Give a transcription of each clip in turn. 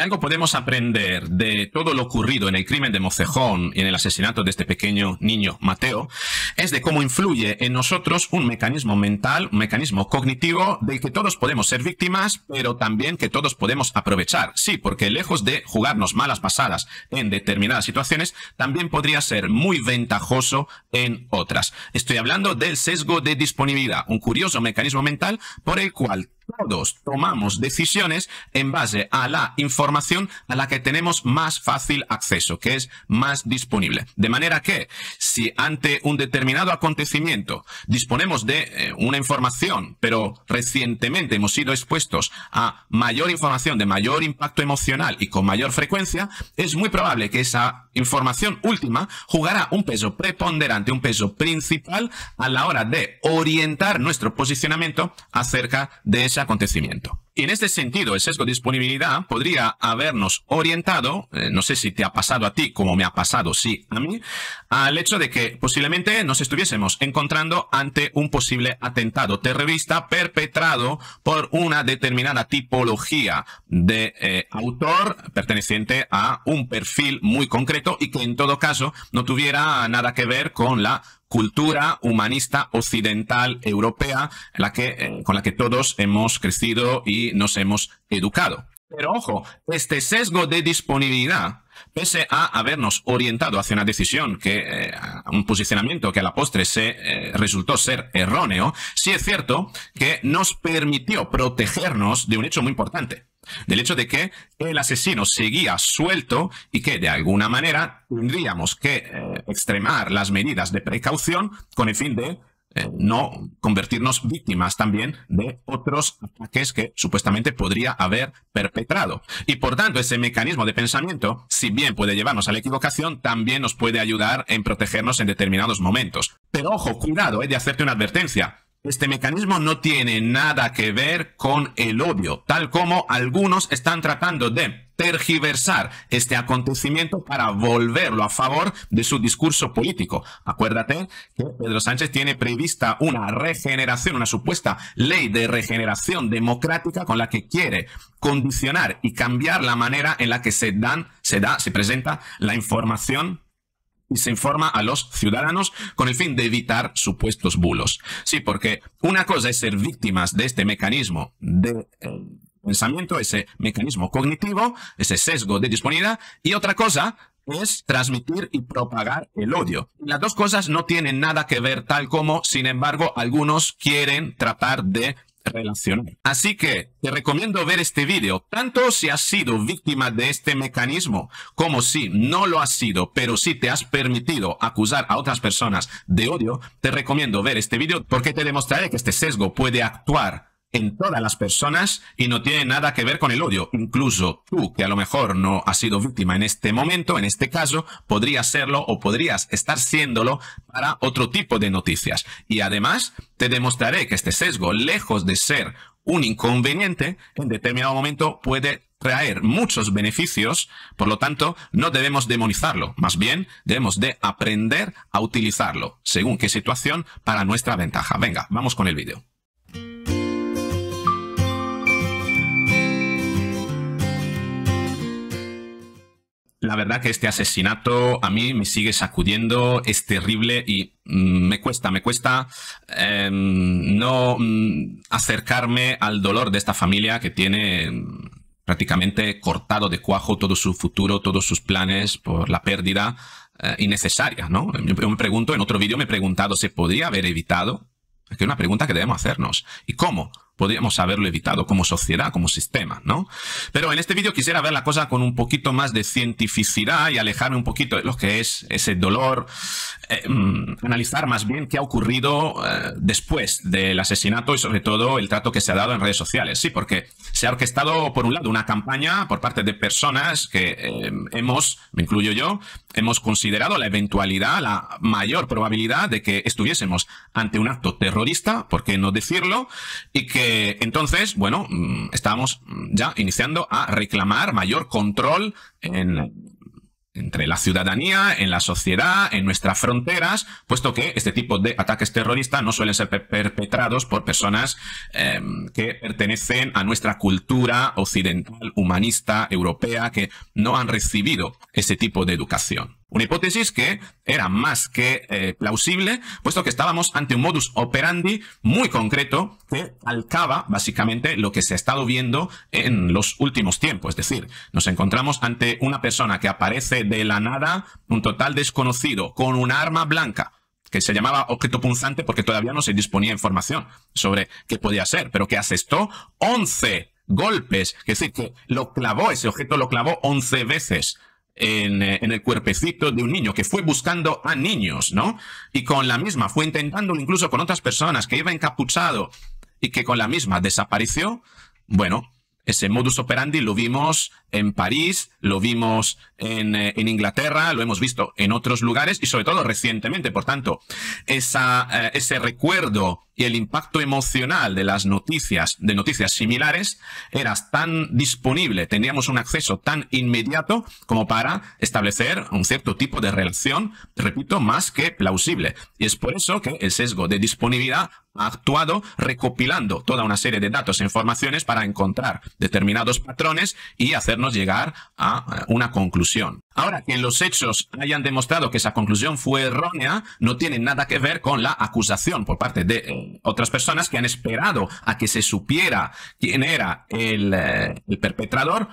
algo podemos aprender de todo lo ocurrido en el crimen de Mocejón y en el asesinato de este pequeño niño Mateo, es de cómo influye en nosotros un mecanismo mental, un mecanismo cognitivo del que todos podemos ser víctimas, pero también que todos podemos aprovechar. Sí, porque lejos de jugarnos malas pasadas en determinadas situaciones, también podría ser muy ventajoso en otras. Estoy hablando del sesgo de disponibilidad, un curioso mecanismo mental por el cual todos tomamos decisiones en base a la información a la que tenemos más fácil acceso, que es más disponible. De manera que si ante un determinado acontecimiento disponemos de eh, una información, pero recientemente hemos sido expuestos a mayor información de mayor impacto emocional y con mayor frecuencia, es muy probable que esa información última jugará un peso preponderante, un peso principal a la hora de orientar nuestro posicionamiento acerca de esa acontecimiento. Y en este sentido, el sesgo de disponibilidad podría habernos orientado, eh, no sé si te ha pasado a ti como me ha pasado, sí, a mí, al hecho de que posiblemente nos estuviésemos encontrando ante un posible atentado terrorista perpetrado por una determinada tipología de eh, autor perteneciente a un perfil muy concreto y que en todo caso no tuviera nada que ver con la cultura humanista occidental europea eh, con la que todos hemos crecido y nos hemos educado. Pero ojo, este sesgo de disponibilidad, pese a habernos orientado hacia una decisión, que, eh, un posicionamiento que a la postre se eh, resultó ser erróneo, sí es cierto que nos permitió protegernos de un hecho muy importante, del hecho de que el asesino seguía suelto y que de alguna manera tendríamos que eh, extremar las medidas de precaución con el fin de eh, no convertirnos víctimas también de otros ataques que supuestamente podría haber perpetrado. Y por tanto, ese mecanismo de pensamiento, si bien puede llevarnos a la equivocación, también nos puede ayudar en protegernos en determinados momentos. Pero ojo, cuidado, eh, de hacerte una advertencia. Este mecanismo no tiene nada que ver con el odio, tal como algunos están tratando de tergiversar este acontecimiento para volverlo a favor de su discurso político. Acuérdate que Pedro Sánchez tiene prevista una regeneración, una supuesta ley de regeneración democrática con la que quiere condicionar y cambiar la manera en la que se dan, se da, se presenta la información y se informa a los ciudadanos con el fin de evitar supuestos bulos. Sí, porque una cosa es ser víctimas de este mecanismo de eh, pensamiento, ese mecanismo cognitivo, ese sesgo de disponibilidad, y otra cosa es transmitir y propagar el odio. Las dos cosas no tienen nada que ver, tal como, sin embargo, algunos quieren tratar de Así que te recomiendo ver este vídeo, tanto si has sido víctima de este mecanismo como si no lo has sido, pero si te has permitido acusar a otras personas de odio, te recomiendo ver este vídeo porque te demostraré que este sesgo puede actuar en todas las personas y no tiene nada que ver con el odio. Incluso tú, que a lo mejor no has sido víctima en este momento, en este caso, podrías serlo o podrías estar siéndolo para otro tipo de noticias. Y además, te demostraré que este sesgo, lejos de ser un inconveniente, en determinado momento puede traer muchos beneficios, por lo tanto, no debemos demonizarlo, más bien debemos de aprender a utilizarlo, según qué situación, para nuestra ventaja. Venga, vamos con el vídeo. la verdad que este asesinato a mí me sigue sacudiendo, es terrible y mm, me cuesta, me cuesta em, no mm, acercarme al dolor de esta familia que tiene mm, prácticamente cortado de cuajo todo su futuro, todos sus planes por la pérdida eh, innecesaria, Yo me pregunto, en otro vídeo me he preguntado, ¿se podría haber evitado? que es una pregunta que debemos hacernos. ¿Y cómo? podríamos haberlo evitado como sociedad, como sistema, ¿no? Pero en este vídeo quisiera ver la cosa con un poquito más de cientificidad y alejarme un poquito de lo que es ese dolor, eh, mm, analizar más bien qué ha ocurrido eh, después del asesinato y sobre todo el trato que se ha dado en redes sociales. Sí, porque se ha orquestado, por un lado, una campaña por parte de personas que eh, hemos, me incluyo yo, hemos considerado la eventualidad, la mayor probabilidad de que estuviésemos ante un acto terrorista, ¿por qué no decirlo? Y que eh, entonces, bueno, mm, estamos ya iniciando a reclamar mayor control entre la ciudadanía, en la sociedad, en nuestras fronteras, puesto que este tipo de ataques terroristas no suelen ser perpetrados por personas em, que pertenecen a nuestra cultura occidental, humanista, europea, que no han recibido ese tipo de educación. Una hipótesis que era más que eh, plausible, puesto que estábamos ante un modus operandi muy concreto que alcaba básicamente lo que se ha estado viendo en los últimos tiempos. Es decir, nos encontramos ante una persona que aparece de la nada, un total desconocido, con un arma blanca, que se llamaba objeto punzante porque todavía no se disponía información sobre qué podía ser, pero que asestó 11 golpes, es decir, que lo clavó, ese objeto lo clavó 11 veces eh, en, el cuerpecito de un niño, que fue buscando a niños, ¿no? Y con la misma, fue intentándolo incluso con otras personas, que iba encapuchado y que con la misma desapareció. Bueno, ese modus operandi lo vimos en París, lo vimos en, eh, Inglaterra, lo hemos visto en otros lugares y sobre todo recientemente. Por tanto, esa, eh, ese recuerdo y el impacto emocional de las noticias, de noticias similares, era tan disponible, teníamos un acceso tan inmediato como para establecer un cierto tipo de relación, repito, más que plausible. Y es por eso que el sesgo de disponibilidad ha actuado recopilando toda una serie de datos e informaciones para encontrar determinados patrones y hacernos llegar a una conclusión. Ahora que los hechos hayan demostrado que esa conclusión fue errónea, no tiene nada que ver con la acusación por parte de eh, otras personas que han esperado a que se supiera quién era el, eh, perpetrador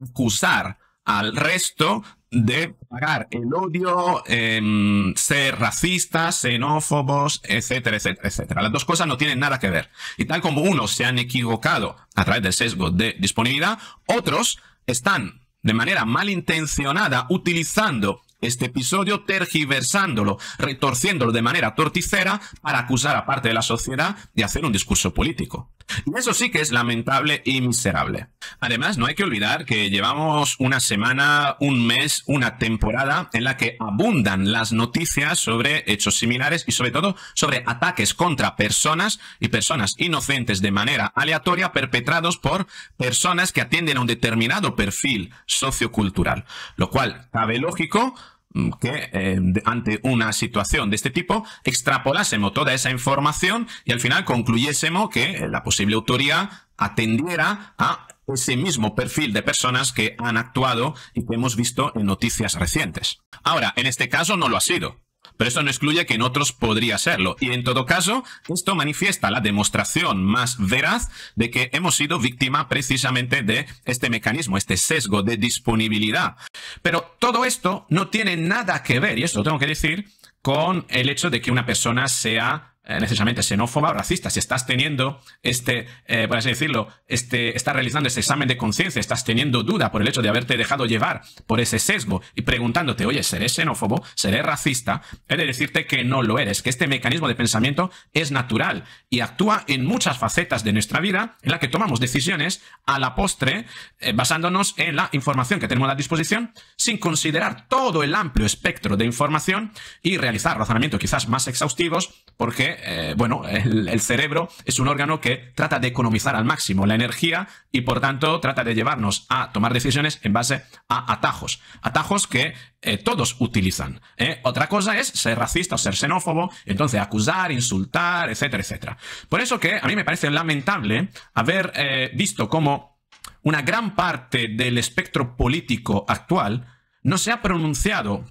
acusar al resto de pagar el odio, em, ser racistas, xenófobos, etcétera, etcétera, etcétera. Las dos cosas no tienen nada que ver. Y tal como unos se han equivocado a través del sesgo de disponibilidad, otros están de manera malintencionada utilizando este episodio, tergiversándolo, retorciéndolo de manera torticera para acusar a parte de la sociedad de hacer un discurso político. Y eso sí que es lamentable y miserable. Además, no hay que olvidar que llevamos una semana, un mes, una temporada en la que abundan las noticias sobre hechos similares y sobre todo sobre ataques contra personas y personas inocentes de manera aleatoria perpetrados por personas que atienden a un determinado perfil sociocultural. Lo cual cabe lógico Mm, que eh, ante una situación de este tipo extrapolásemos toda esa información y al final concluyésemos que eh, la posible autoría atendiera a ese mismo perfil de personas que han actuado y que hemos visto en noticias recientes. Ahora, en este caso no lo ha sido pero eso no excluye que en otros podría serlo. Y en todo caso, esto manifiesta la demostración más veraz de que hemos sido víctima precisamente de este mecanismo, este sesgo de disponibilidad. Pero todo esto no tiene nada que ver, y esto lo tengo que decir, con el hecho de que una persona sea eh, necesariamente xenófoba o racista. Si estás teniendo este, eh, por así decirlo, este, estás realizando ese examen de conciencia, estás teniendo duda por el hecho de haberte dejado llevar por ese sesgo y preguntándote, oye, ¿seré xenófobo? ¿Seré racista? He de decirte que no lo eres, que este mecanismo de pensamiento es natural y actúa en muchas facetas de nuestra vida en la que tomamos decisiones a la postre eh, basándonos en la información que tenemos a la disposición sin considerar todo el amplio espectro de información y realizar razonamientos quizás más exhaustivos porque, eh, bueno, el, cerebro es un órgano que trata de economizar al máximo la energía y por tanto trata de llevarnos a tomar decisiones en base a atajos, atajos que eh, todos utilizan. ¿eh? Otra cosa es ser racista o ser xenófobo, entonces acusar, insultar, etcétera, etcétera. Por eso que a mí me parece lamentable haber visto cómo una gran parte del espectro político actual no se ha pronunciado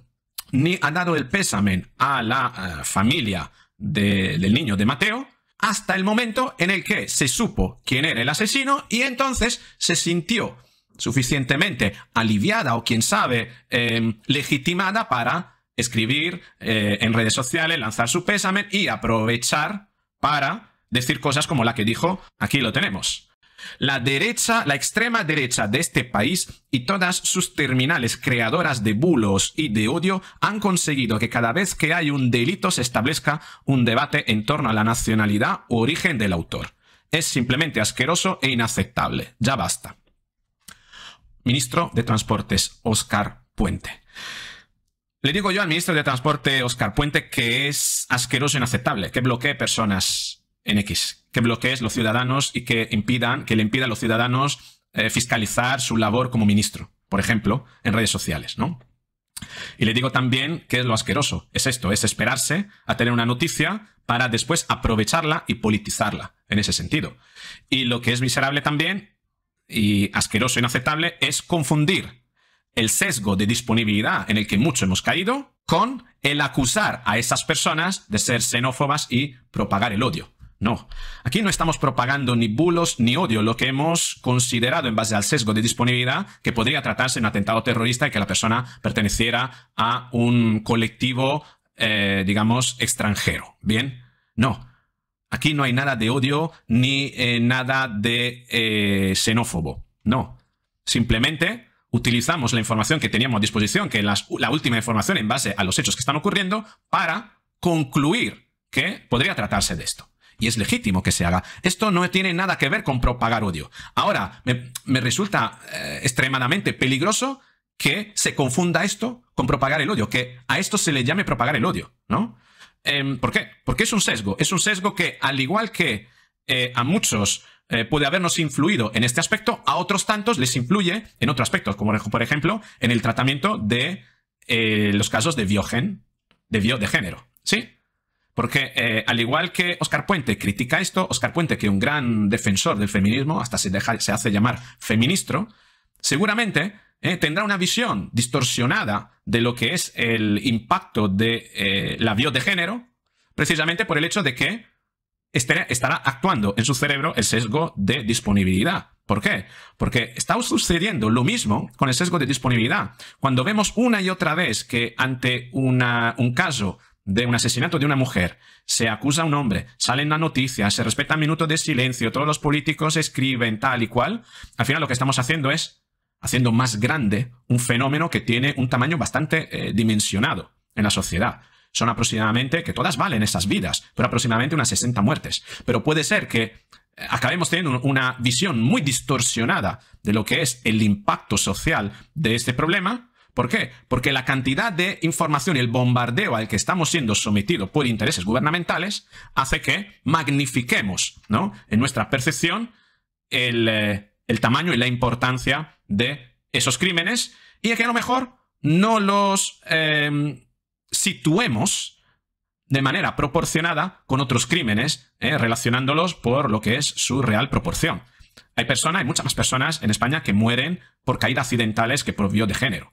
ni ha dado el pésame a la familia del niño de Mateo, hasta el momento en el que se supo quién era el asesino y entonces se sintió suficientemente aliviada o quién sabe em, legitimada para escribir eh, en redes sociales, lanzar su pésame y aprovechar para decir cosas como la que dijo, aquí lo tenemos la derecha, la extrema derecha de este país y todas sus terminales creadoras de bulos y de odio han conseguido que cada vez que hay un delito se establezca un debate en torno a la nacionalidad o origen del autor. Es simplemente asqueroso e inaceptable. Ya basta. Ministro de Transportes, Oscar Puente. Le digo yo al ministro de Transporte, Oscar Puente, que es asqueroso e inaceptable, que bloquee personas que bloquees los ciudadanos y que impidan, que le impida a los ciudadanos eh, fiscalizar su labor como ministro, por ejemplo, en redes sociales, ¿no? Y le digo también que es lo asqueroso, es esto, es esperarse a tener una noticia para después aprovecharla y politizarla, en ese sentido. Y lo que es miserable también, y asqueroso e inaceptable, es confundir el sesgo de disponibilidad en el que mucho hemos caído con el acusar a esas personas de ser xenófobas y propagar el odio. No, aquí no estamos propagando ni bulos ni odio, lo que hemos considerado en base al sesgo de disponibilidad que podría tratarse de un atentado terrorista y que la persona perteneciera a un colectivo, eh, digamos, extranjero. Bien, no. Aquí no hay nada de odio ni eh, nada de eh, xenófobo. No. Simplemente utilizamos la información que teníamos a disposición, que es la última información en base a los hechos que están ocurriendo, para concluir que podría tratarse de esto y es legítimo que se haga. Esto no tiene nada que ver con propagar odio. Ahora, me, resulta eh, extremadamente peligroso que se confunda esto con propagar el odio, que a esto se le llame propagar el odio, ¿no? Em, ¿Por qué? Porque es un sesgo, es un sesgo que al igual que eh, a muchos eh, puede habernos influido en este aspecto, a otros tantos les influye en otros aspectos, como por ejemplo en el tratamiento de los casos de biogen, de bio de género, ¿sí? Porque eh, al igual que Oscar Puente critica esto, Oscar Puente, que es un gran defensor del feminismo, hasta se, se hace llamar feministro, seguramente eh, tendrá una visión distorsionada de lo que es el impacto de eh, la bio de género, precisamente por el hecho de que estará actuando en su cerebro el sesgo de disponibilidad. ¿Por qué? Porque está sucediendo lo mismo con el sesgo de disponibilidad. Cuando vemos una y otra vez que ante un caso de un asesinato de una mujer, se acusa a un hombre, sale en la noticia, se respeta minutos de silencio, todos los políticos escriben tal y cual, al final lo que estamos haciendo es haciendo más grande un fenómeno que tiene un tamaño bastante eh, dimensionado en la sociedad. Son aproximadamente, que todas valen esas vidas, pero aproximadamente unas 60 muertes. Pero puede ser que eh, acabemos teniendo una visión muy distorsionada de lo que es el impacto social de este problema ¿Por qué? Porque la cantidad de información y el bombardeo al que estamos siendo sometidos por intereses gubernamentales hace que magnifiquemos, En nuestra percepción, eh, el, tamaño y la importancia de esos crímenes y que a lo mejor no los em, situemos de manera proporcionada con otros crímenes, eh, relacionándolos por lo que es su real proporción. Hay personas, hay muchas más personas en España que mueren por caídas accidentales que por vio de género.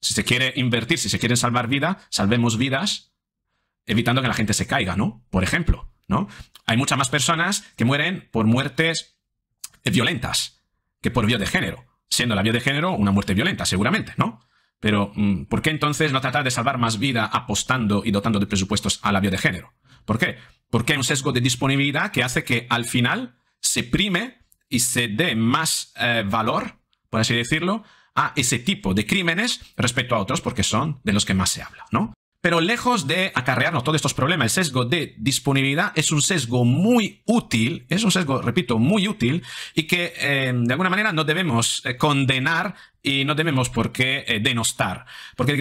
Si se quiere invertir, si se quiere salvar vida, salvemos vidas, evitando que la gente se caiga, ¿no? Por ejemplo, ¿no? Hay muchas más personas que mueren por muertes eh, violentas que por vía de género, siendo la vía de género una muerte violenta, seguramente, ¿no? Pero, mm, ¿por qué entonces no tratar de salvar más vida apostando y dotando de presupuestos a la vía de género? ¿Por qué? Porque hay un sesgo de disponibilidad que hace que al final se prime y se dé más eh, valor, por así decirlo, a ese tipo de crímenes respecto a otros porque son de los que más se habla, ¿no? Pero lejos de acarrearnos todos estos problemas, el sesgo de disponibilidad es un sesgo muy útil, es un sesgo, repito, muy útil y que eh, de alguna manera no debemos eh, condenar y no debemos por qué eh, denostar, porque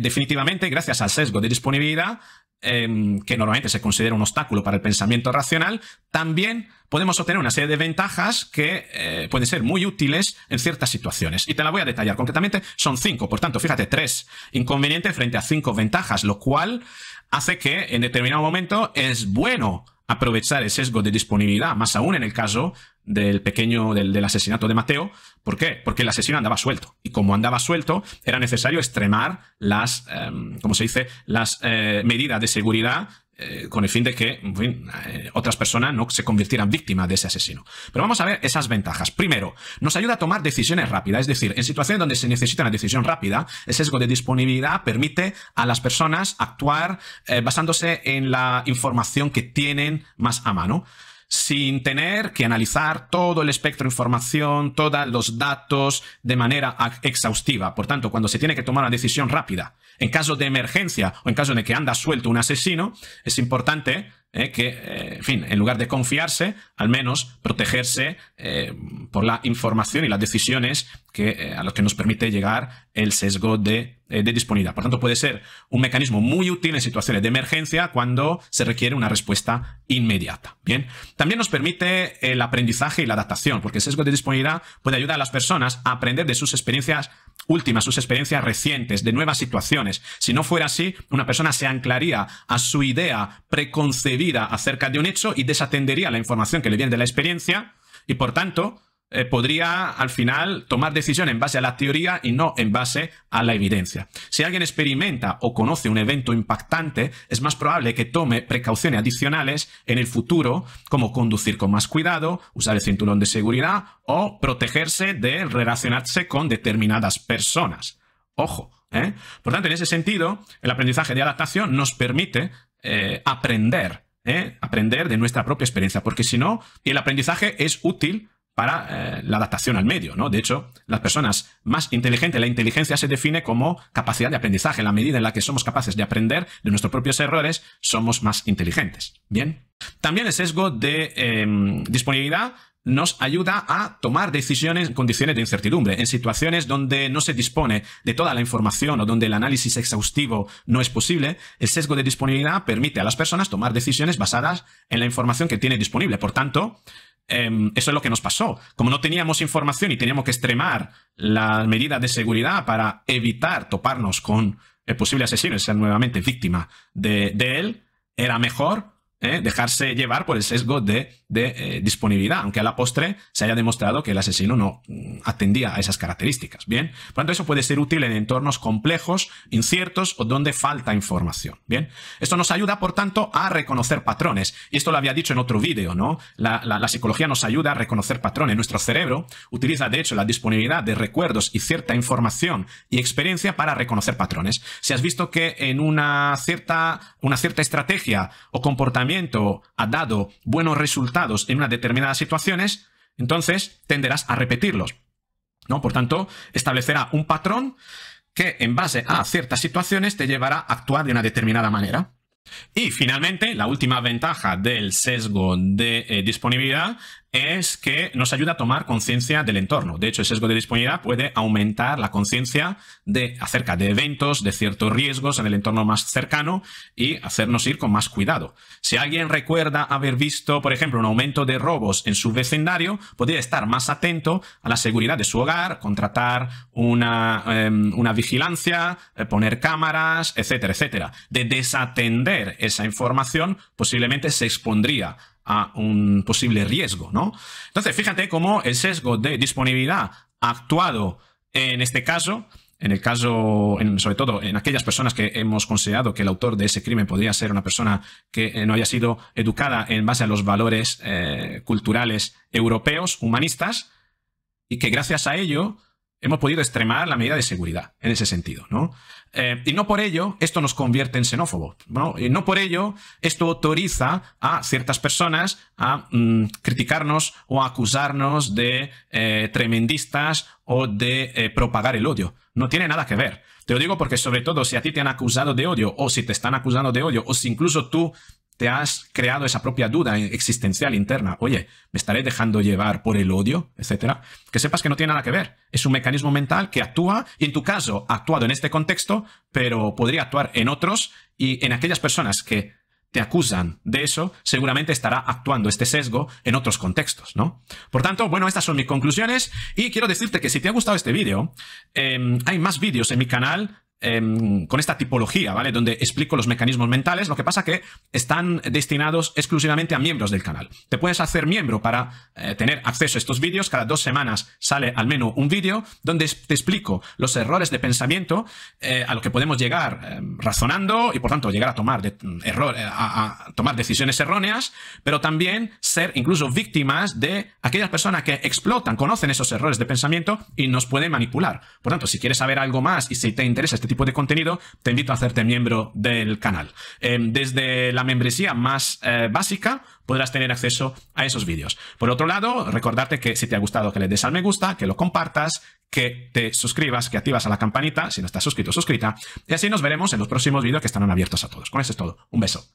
definitivamente gracias al sesgo de disponibilidad, em, que normalmente se considera un obstáculo para el pensamiento racional, también podemos obtener una serie de ventajas que eh, pueden ser muy útiles en ciertas situaciones. Y te la voy a detallar concretamente, son cinco, por tanto, fíjate, tres inconvenientes frente a cinco ventajas, lo cual hace que en determinado momento es bueno aprovechar el sesgo de disponibilidad, más aún en el caso del pequeño, del, asesinato de Mateo. ¿Por qué? Porque el asesino andaba suelto. Y como andaba suelto, era necesario extremar las, em, como se dice?, las eh, medidas de seguridad eh, con el fin de que eh, otras personas no se convirtieran víctimas de ese asesino. Pero vamos a ver esas ventajas. Primero, nos ayuda a tomar decisiones rápidas, es decir, en situaciones donde se necesita una decisión rápida, el sesgo de disponibilidad permite a las personas actuar eh, basándose en la información que tienen más a mano sin tener que analizar todo el espectro de información, todos los datos de manera exhaustiva. Por tanto, cuando se tiene que tomar una decisión rápida en caso de emergencia o en caso de que anda suelto un asesino, es importante eh, que, eh, en fin, en lugar de confiarse, al menos protegerse eh, por la información y las decisiones que, a las que nos permite llegar el sesgo de, disponibilidad. Por tanto, puede ser un mecanismo muy útil en situaciones de emergencia cuando se requiere una respuesta inmediata. Bien, también nos permite el aprendizaje y la adaptación, porque el sesgo de disponibilidad puede ayudar a las personas a aprender de sus experiencias últimas, sus experiencias recientes, de nuevas situaciones. Si no fuera así, una persona se anclaría a su idea preconcebida acerca de un hecho y desatendería la información que le viene de la experiencia y, por tanto, eh, podría al final tomar decisión en base a la teoría y no en base a la evidencia. Si alguien experimenta o conoce un evento impactante, es más probable que tome precauciones adicionales en el futuro, como conducir con más cuidado, usar el cinturón de seguridad o protegerse de relacionarse con determinadas personas. Ojo. ¿eh? Por tanto, en ese sentido, el aprendizaje de adaptación nos permite eh, aprender, aprender de nuestra propia experiencia, porque si no, el aprendizaje es útil para eh, la adaptación al medio, ¿no? De hecho, las personas más inteligentes, la inteligencia se define como capacidad de aprendizaje. En la medida en la que somos capaces de aprender de nuestros propios errores, somos más inteligentes. Bien. También el sesgo de em, disponibilidad nos ayuda a tomar decisiones en condiciones de incertidumbre, en situaciones donde no se dispone de toda la información o donde el análisis exhaustivo no es posible, el sesgo de disponibilidad permite a las personas tomar decisiones basadas en la información que tiene disponible. Por tanto, em, eso es lo que nos pasó. Como no teníamos información y teníamos que extremar la medida de seguridad para evitar toparnos con el posible asesino y ser nuevamente víctima de él, era mejor ¿eh? dejarse llevar por el sesgo de, eh, disponibilidad, aunque a la postre se haya demostrado que el asesino no mm, atendía a esas características. Bien, por tanto, eso puede ser útil en entornos complejos, inciertos o donde falta información. Bien, esto nos ayuda, por tanto, a reconocer patrones. Y esto lo había dicho en otro vídeo, ¿no? La, la psicología nos ayuda a reconocer patrones. Nuestro cerebro utiliza, de hecho, la disponibilidad de recuerdos y cierta información y experiencia para reconocer patrones. Si has visto que en una cierta, una cierta estrategia o comportamiento ha dado buenos resultados en unas determinadas situaciones, entonces tenderás a repetirlos. ¿no? Por tanto, establecerá un patrón que en base a ciertas situaciones te llevará a actuar de una determinada manera. Y finalmente, la última ventaja del sesgo de eh, disponibilidad es que nos ayuda a tomar conciencia del entorno. De hecho, el sesgo de disponibilidad puede aumentar la conciencia de, acerca de eventos, de ciertos riesgos en el entorno más cercano y hacernos ir con más cuidado. Si alguien recuerda haber visto, por ejemplo, un aumento de robos en su vecindario, podría estar más atento a la seguridad de su hogar, contratar una, em, una vigilancia, eh, poner cámaras, etcétera, etcétera. De desatender esa información, posiblemente se expondría a un posible riesgo, ¿no? Entonces, fíjate cómo el sesgo de disponibilidad ha actuado en este caso, en el caso, sobre todo en aquellas personas que hemos considerado que el autor de ese crimen podría ser una persona que eh, no haya sido educada en base a los valores eh, culturales europeos, humanistas, y que gracias a ello hemos podido extremar la medida de seguridad en ese sentido, ¿no? Eh, y no por ello esto nos convierte en xenófobos. ¿no? Y no por ello esto autoriza a ciertas personas a mm, criticarnos o acusarnos de eh, tremendistas o de eh, propagar el odio. No tiene nada que ver. Te lo digo porque sobre todo si a ti te han acusado de odio o si te están acusando de odio o si incluso tú te has creado esa propia duda existencial interna, oye, ¿me estaré dejando llevar por el odio, etcétera? Que sepas que no tiene nada que ver. Es un mecanismo mental que actúa, y en tu caso ha actuado en este contexto, pero podría actuar en otros y en aquellas personas que te acusan de eso, seguramente estará actuando este sesgo en otros contextos, ¿no? Por tanto, bueno, estas son mis conclusiones y quiero decirte que si te ha gustado este vídeo, em, hay más vídeos en mi canal Em, con esta tipología, ¿vale? Donde explico los mecanismos mentales, lo que pasa que están destinados exclusivamente a miembros del canal. Te puedes hacer miembro para eh, tener acceso a estos vídeos, cada dos semanas sale al menos un vídeo donde te explico los errores de pensamiento eh, a lo que podemos llegar em, razonando y por tanto llegar a tomar, mm, eh, a, tomar decisiones erróneas, pero también ser incluso víctimas de aquellas personas que explotan, conocen esos errores de pensamiento y nos pueden manipular. Por tanto, si quieres saber algo más y si te interesa este tipo de contenido, te invito a hacerte miembro del canal. Eh, desde la membresía más eh, básica podrás tener acceso a esos vídeos. Por otro lado, recordarte que si te ha gustado que le des al me gusta, que lo compartas, que te suscribas, que activas a la campanita, si no estás suscrito, suscrita, y así nos veremos en los próximos vídeos que estarán abiertos a todos. Con eso es todo. Un beso.